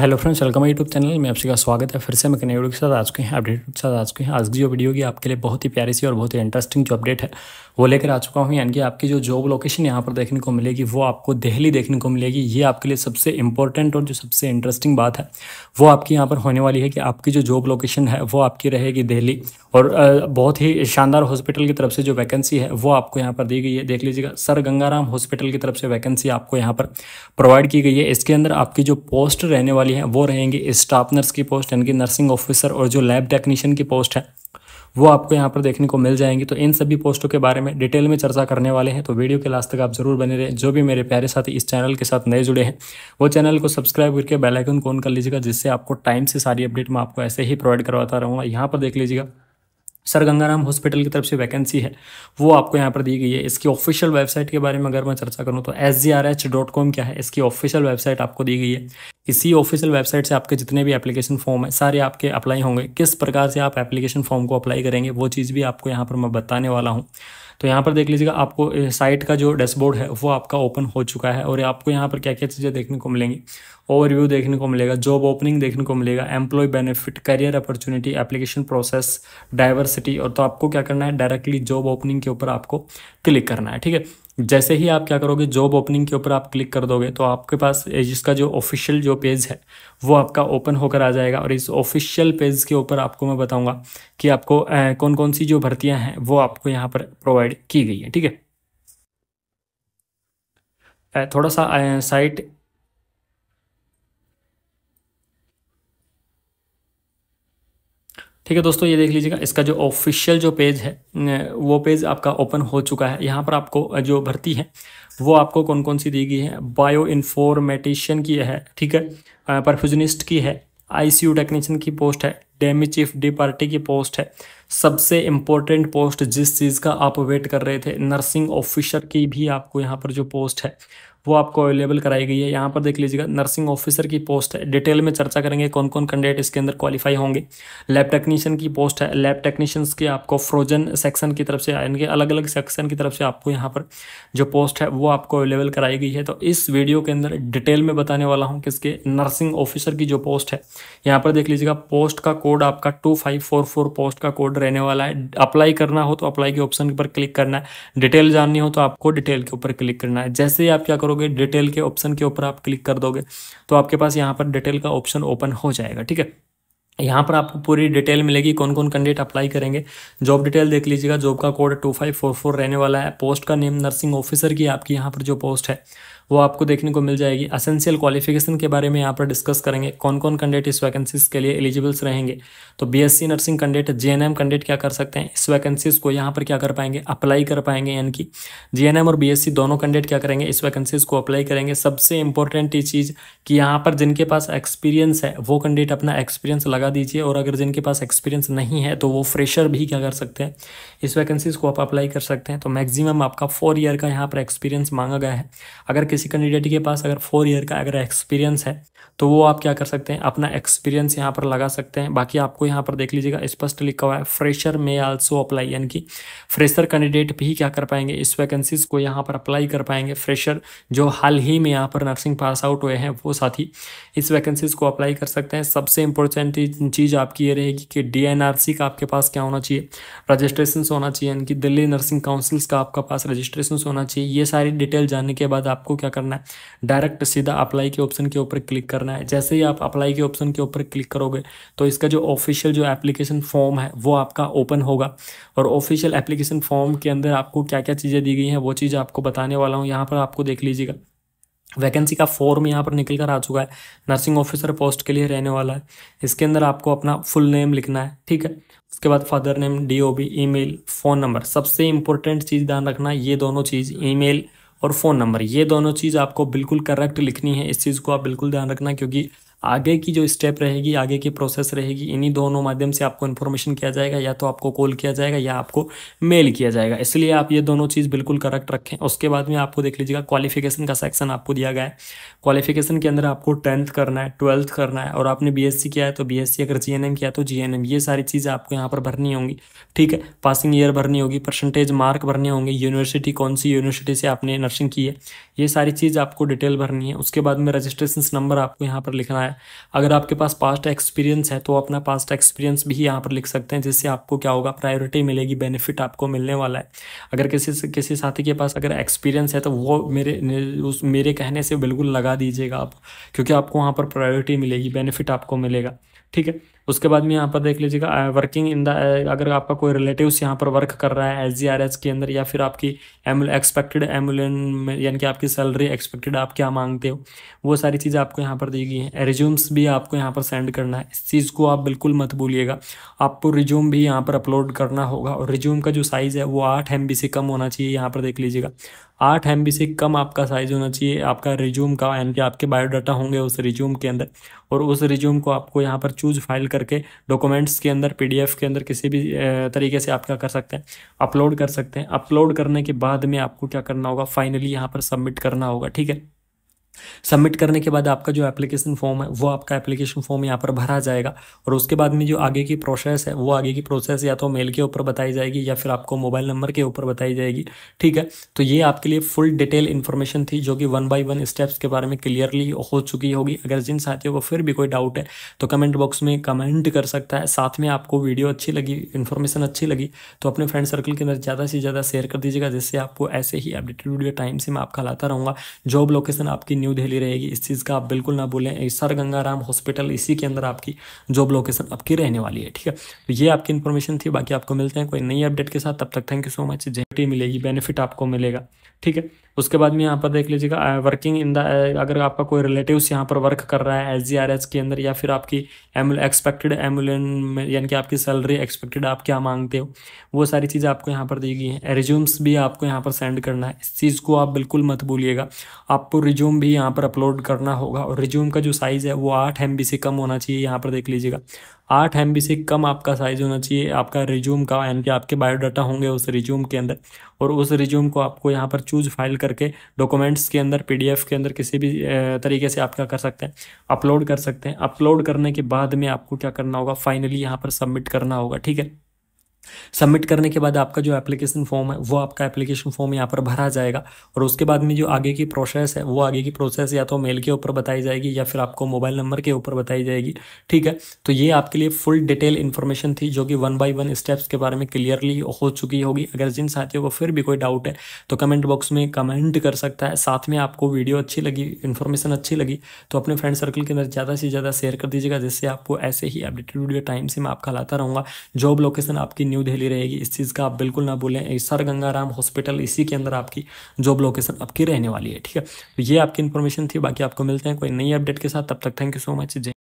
hello friends welcome YouTube channel में आपसे का स्वागत है फिर से मैं कन्या के साथ आ चुके हैं अपडेट के साथ आ चुके हैं आज की जो वीडियो की आपके लिए बहुत ही प्यारी सी और बहुत ही इंटरेस्टिंग जो अपडेट है वो लेकर आ चुका हूँ यानी कि आपकी जो जॉब लोकेशन यहाँ पर देखने को मिलेगी वो आपको दिल्ली देखने को मिलेगी ये आपके लिए सबसे इंपॉर्टेंट और जो सबसे इंटरेस्टिंग बात है वो आपकी यहाँ पर होने वाली है कि आपकी जो जॉब लोकेशन है वो आपकी रहेगी दिल्ली और बहुत ही शानदार हॉस्पिटल की तरफ से जो वैकेंसी है वो आपको यहाँ पर दी गई है देख लीजिएगा सर गंगाराम हॉस्पिटल की तरफ से वैकेंसी आपको यहाँ पर प्रोवाइड की गई है इसके अंदर आपकी जो पोस्ट रहने वाली वाली हैं वो रहेंगी स्टाफनर्स की पोस्ट यानी कि नर्सिंग ऑफिसर और जो लैब टेक्नीशियन की पोस्ट है वो आपको यहाँ पर देखने को मिल जाएंगी तो इन सभी पोस्टों के बारे में डिटेल में चर्चा करने वाले हैं तो वीडियो के लास्ट तक आप जरूर बने रहें जो भी मेरे प्यारे साथी इस चैनल के साथ नए जुड़े हैं वो चैनल को सब्सक्राइब करके को ऑन कर लीजिएगा जिससे आपको टाइम से सारी अपडेट मैं आपको ऐसे ही प्रोवाइड करवाता रहूँगा यहाँ पर देख लीजिएगा सर गंगाराम हॉस्पिटल की तरफ से वैकेंसी है वो आपको यहाँ पर दी गई है इसकी ऑफिशियल वेबसाइट के बारे में अगर मैं चर्चा करूँ तो एस क्या है इसकी ऑफिशियल वेबसाइट आपको दी गई है इसी ऑफिशियल वेबसाइट से आपके जितने भी एप्लीकेशन फॉर्म है सारे आपके अप्लाई होंगे किस प्रकार से आप एप्लीकेशन फॉर्म को अप्लाई करेंगे वो चीज़ भी आपको यहाँ पर मैं बताने वाला हूँ तो यहाँ पर देख लीजिएगा आपको साइट का जो डैशबोर्ड है वो आपका ओपन हो चुका है और आपको यहाँ पर क्या क्या चीज़ें देखने को मिलेंगी ओवरव्यू देखने को मिलेगा जॉब ओपनिंग देखने को मिलेगा employ benefit career opportunity application process diversity और तो आपको क्या करना है डायरेक्टली जॉब ओपनिंग के ऊपर आपको क्लिक करना है ठीक है जैसे ही आप क्या करोगे जॉब ओपनिंग के ऊपर आप क्लिक कर दोगे तो आपके पास जिसका जो ऑफिशियल जो पेज है वो आपका ओपन होकर आ जाएगा और इस ऑफिशियल पेज के ऊपर आपको मैं बताऊंगा कि आपको कौन कौन सी जो भर्तियां हैं वो आपको यहाँ पर प्रोवाइड की गई है ठीक है थोड़ा सा साइट ठीक है दोस्तों ये देख लीजिएगा इसका जो ऑफिशियल जो पेज है वो पेज आपका ओपन हो चुका है यहाँ पर आपको जो भर्ती है वो आपको कौन कौन सी दी गई है बायो इन्फॉर्मेटिशियन की है ठीक है परफ्यूजनिस्ट की है आईसीयू टेक्नीशियन की पोस्ट है डेमी चीफ डी पार्टी की पोस्ट है सबसे इम्पोर्टेंट पोस्ट जिस चीज़ का आप वेट कर रहे थे नर्सिंग ऑफिसर की भी आपको यहाँ पर जो पोस्ट है वो आपको अवेलेबल कराई गई है यहाँ पर देख लीजिएगा नर्सिंग ऑफिसर की पोस्ट है डिटेल में चर्चा करेंगे कौन कौन कैंडिडेट इसके अंदर क्वालिफाई होंगे लैब टेक्नीशियन की पोस्ट है लैब टेक्नीशियंस के आपको फ्रोजन सेक्शन की तरफ से आएंगे अलग अलग सेक्शन की तरफ से आपको यहाँ पर जो पोस्ट है वो आपको अवेलेबल कराई गई है तो इस वीडियो के अंदर डिटेल में बताने वाला हूँ किसके नर्सिंग ऑफिसर की जो पोस्ट है यहाँ पर देख लीजिएगा पोस्ट का को कोड आपका two five four four post का कोड रहने वाला है अप्लाई करना हो तो अप्लाई के ऑप्शन के ऊपर क्लिक करना है डिटेल जाननी हो तो आपको डिटेल के ऊपर क्लिक करना है जैसे ही आप क्या करोगे डिटेल के ऑप्शन के ऊपर आप क्लिक कर दोगे तो आपके पास यहाँ पर डिटेल का ऑप्शन ओपन हो जाएगा ठीक है यहाँ पर आपको पूरी डिटेल मिलेगी कौन कौन कैंडिडेट अप्लाई करेंगे जॉब डिटेल देख लीजिएगा जॉब का code two five four four रहने वाला है पोस्ट का नेम नर्सिंग ऑफिसर की आपकी यहाँ पर जो पोस्ट है वो आपको देखने को मिल जाएगी असेंशियल क्वालिफिकेशन के बारे में यहाँ पर डिस्कस करेंगे कौन कौन कैंडिडेट इस वैकेंसीज के लिए एलिजिबल्स रहेंगे तो BSc nursing candidate GNM candidate क्या कर सकते हैं इस वैकेंसीज को यहाँ पर क्या कर पाएंगे अप्लाई कर पाएंगे यानी कि जीएनएम और बीएससी दोनों कैंडिडेट क्या करेंगे इस वैकेंसीज को अप्लाई करेंगे सबसे इंपॉर्टेंट ये चीज़ कि यहाँ पर जिनके पास एक्सपीरियंस है वो कैंडिडेट अपना एक्सपीरियंस लगा दीजिए और अगर जिनके पास एक्सपीरियंस नहीं है तो वो फ्रेशर भी क्या कर सकते हैं इस वैकेंसीज को आप अप्लाई कर सकते हैं तो मैक्सिमम आपका फोर ईयर का यहाँ पर एक्सपीरियंस मांगा गया है अगर किसी किसी कैंडिडेट के पास अगर फोर ईयर का अगर एक्सपीरियंस है तो वो आप क्या कर सकते हैं अपना एक्सपीरियंस यहाँ पर लगा सकते हैं बाकी आपको यहाँ पर देख लीजिएगा स्पष्ट लिखा हुआ है फ्रेशर मे आल्सो अप्लाई यानी कि फ्रेशर कैंडिडेट भी क्या कर पाएंगे इस वैकेंसीज को यहाँ पर अप्लाई कर पाएंगे फ्रेशर जो हाल ही में यहाँ पर नर्सिंग पास आउट हुए हैं वो साथी इस वैकेंसीज को अप्लाई कर सकते हैं सबसे इंपॉर्टेंट चीज़ आपकी ये रहेगी कि डी का आपके पास क्या होना चाहिए रजिस्ट्रेशन होना चाहिए यानी कि दिल्ली नर्सिंग काउंसिल्स का आपका पास रजिस्ट्रेशन होना चाहिए ये सारी डिटेल जानने के बाद आपको क्या क्या करना है डायरेक्ट सीधा अप्लाई के ऑप्शन के ऊपर क्लिक करना है जैसे ही आप अप्लाई के ऑप्शन के ऊपर क्लिक करोगे तो इसका जो ऑफिशियल जो एप्लीकेशन फॉर्म है वो आपका ओपन होगा और ऑफिशियल एप्लीकेशन फॉर्म के अंदर आपको क्या क्या चीज़ें दी गई हैं वो चीज़ आपको बताने वाला हूँ यहाँ पर आपको देख लीजिएगा वैकेंसी का फॉर्म यहाँ पर निकल कर आ चुका है नर्सिंग ऑफिसर पोस्ट के लिए रहने वाला है इसके अंदर आपको अपना फुल नेम लिखना है ठीक है उसके बाद father name DOB email phone number सबसे इंपॉर्टेंट चीज़ ध्यान रखना ये दोनों चीज़ ईमेल मेल और फ़ोन नंबर ये दोनों चीज़ आपको बिल्कुल करेक्ट लिखनी है इस चीज़ को आप बिल्कुल ध्यान रखना क्योंकि आगे की जो स्टेप रहेगी आगे की प्रोसेस रहेगी इन्हीं दोनों माध्यम से आपको इन्फॉर्मेशन किया जाएगा या तो आपको कॉल किया जाएगा या आपको मेल किया जाएगा इसलिए आप ये दोनों चीज़ बिल्कुल करेक्ट रखें उसके बाद में आपको देख लीजिएगा क्वालिफिकेशन का सेक्शन आपको दिया गया है क्वालिफिकेशन के अंदर आपको टेंथ करना है ट्वेल्थ करना है और आपने बी किया है तो बी अगर जी किया तो जी ये सारी चीज़ें आपको यहाँ पर भरनी होंगी ठीक है पासिंग ईयर भरनी होगी परसेंटेज मार्क भरने होंगे यूनिवर्सिटी कौन सी यूनिवर्सिटी से आपने नर्सिंग की है ये सारी चीज़ आपको डिटेल भरनी है उसके बाद में रजिस्ट्रेशन नंबर आपको यहाँ पर लिखना है है अगर आपके पास पास्ट एक्सपीरियंस है तो अपना पास्ट एक्सपीरियंस भी यहाँ पर लिख सकते हैं जिससे आपको क्या होगा प्रायोरिटी मिलेगी बेनिफिट आपको मिलने वाला है अगर किसी किसी साथी के पास अगर एक्सपीरियंस है तो वो मेरे उस मेरे कहने से बिल्कुल लगा दीजिएगा आप क्योंकि आपको वहाँ पर प्रायोरिटी मिलेगी बेनिफिट आपको मिलेगा ठीक है उसके बाद में यहाँ पर देख लीजिएगा वर्किंग इन द अगर आपका कोई रिलेटिव्स यहाँ पर वर्क कर रहा है एस जी आर एस के अंदर या फिर आपकी एक्सपेक्टेड एमुलेन यानी कि आपकी सैलरी एक्सपेक्टेड आप क्या मांगते हो वो सारी चीज़ें आपको यहाँ पर दी गई हैं रिज्यूम्स भी आपको यहाँ पर सेंड करना है इस चीज़ को आप बिल्कुल मत भूलिएगा आपको रिज्यूम भी यहाँ पर अपलोड करना होगा और रिज्यूम का जो साइज़ है वो आठ एम से कम होना चाहिए यहाँ पर देख लीजिएगा आठ एम से कम आपका साइज़ होना चाहिए आपका रिज्यूम का यानी कि आपके बायोडाटा होंगे उस रिज्यूम के अंदर और उस रिज्यूम को आपको यहाँ पर चूज फाइल करके डॉक्यूमेंट्स के अंदर पीडीएफ के अंदर किसी भी तरीके से आप क्या कर सकते हैं अपलोड कर सकते हैं अपलोड करने के बाद में आपको क्या करना होगा फाइनली यहाँ पर सबमिट करना होगा ठीक है सबमिट करने के बाद आपका जो एप्लीकेशन फॉर्म है वो आपका एप्लीकेशन फॉर्म यहाँ पर भरा जाएगा और उसके बाद में जो आगे की प्रोसेस है वो आगे की प्रोसेस या तो मेल के ऊपर बताई जाएगी या फिर आपको मोबाइल नंबर के ऊपर बताई जाएगी ठीक है तो ये आपके लिए फुल डिटेल इन्फॉर्मेशन थी जो कि वन बाई वन स्टेप्स के बारे में क्लियरली हो चुकी होगी अगर जिन साथियों को फिर भी कोई डाउट है तो कमेंट बॉक्स में कमेंट कर सकता है साथ में आपको वीडियो अच्छी लगी इन्फॉर्मेशन अच्छी लगी तो अपने फ्रेंड सर्कल के अंदर ज़्यादा से ज़्यादा शेयर कर दीजिएगा जिससे आपको ऐसे ही अपडेटेड वीडियो टाइम से मैं आपका लाता रहूँगा जॉब लोकेशन आपकी न्यू दिल्ली रहेगी इस चीज़ का आप बिल्कुल ना भूलें सर गंगाराम हॉस्पिटल इसी के अंदर आपकी जॉब लोकेशन आपकी रहने वाली है ठीक है तो ये आपकी इन्फॉर्मेशन थी बाकी आपको मिलते हैं कोई नई अपडेट के साथ तब तक थैंक यू सो मच जेटी मिलेगी बेनिफिट आपको मिलेगा ठीक है उसके बाद में यहाँ पर देख लीजिएगा वर्किंग इन द अगर आपका कोई रिलेटिव्स यहाँ पर वर्क कर रहा है एस के अंदर या फिर आपकी एक्सपेक्टेड एम्बुलेंस यानी कि आपकी सैलरी एक्सपेक्टेड आप क्या मांगते हो वो सारी चीज़ आपको यहाँ पर दी गई हैं रिज्यूम्स भी आपको यहाँ पर सेंड करना है इस चीज़ को आप बिल्कुल मत भूलिएगा आपको रिज्यूम भी भी यहाँ पर अपलोड करना होगा और रिज्यूम का जो साइज़ है वो आठ एम से कम होना चाहिए यहाँ पर देख लीजिएगा आठ एम से कम आपका साइज़ होना चाहिए आपका रिज्यूम का यानी कि आपके बायोडाटा होंगे उस रिज्यूम के अंदर और उस रिज्यूम को आपको यहाँ पर चूज फाइल करके डॉक्यूमेंट्स के अंदर पी के अंदर किसी भी तरीके से आप क्या कर सकते हैं अपलोड कर सकते हैं अपलोड करने के बाद में आपको क्या करना होगा फाइनली यहाँ पर सबमिट करना होगा ठीक है सबमिट करने के बाद आपका जो एप्लीकेशन फॉर्म है वो आपका एप्लीकेशन फॉर्म यहाँ पर भरा जाएगा और उसके बाद में जो आगे की प्रोसेस है वो आगे की प्रोसेस या तो मेल के ऊपर बताई जाएगी या फिर आपको मोबाइल नंबर के ऊपर बताई जाएगी ठीक है तो ये आपके लिए फुल डिटेल इन्फॉर्मेशन थी जो कि वन बाई वन स्टेप्स के बारे में क्लियरली हो चुकी होगी अगर जिन साथियों को फिर भी कोई डाउट है तो कमेंट बॉक्स में कमेंट कर सकता है साथ में आपको वीडियो अच्छी लगी इन्फॉर्मेशन अच्छी लगी तो अपने फ्रेंड सर्कल के अंदर ज़्यादा से ज़्यादा शेयर कर दीजिएगा जिससे आपको ऐसे ही अपडेटेड वीडियो टाइम से मैं आपका लाता रहूँगा जॉब लोकेशन आपकी न्यू न्यू दिल्ली रहेगी इस चीज़ का आप बिल्कुल ना भूलें सर गंगाराम हॉस्पिटल इसी के अंदर आपकी जॉब लोकेशन आपकी रहने वाली है ठीक है तो ये आपकी इन्फॉर्मेशन थी बाकी आपको मिलते हैं कोई नई अपडेट के साथ तब तक थैंक यू सो मच जय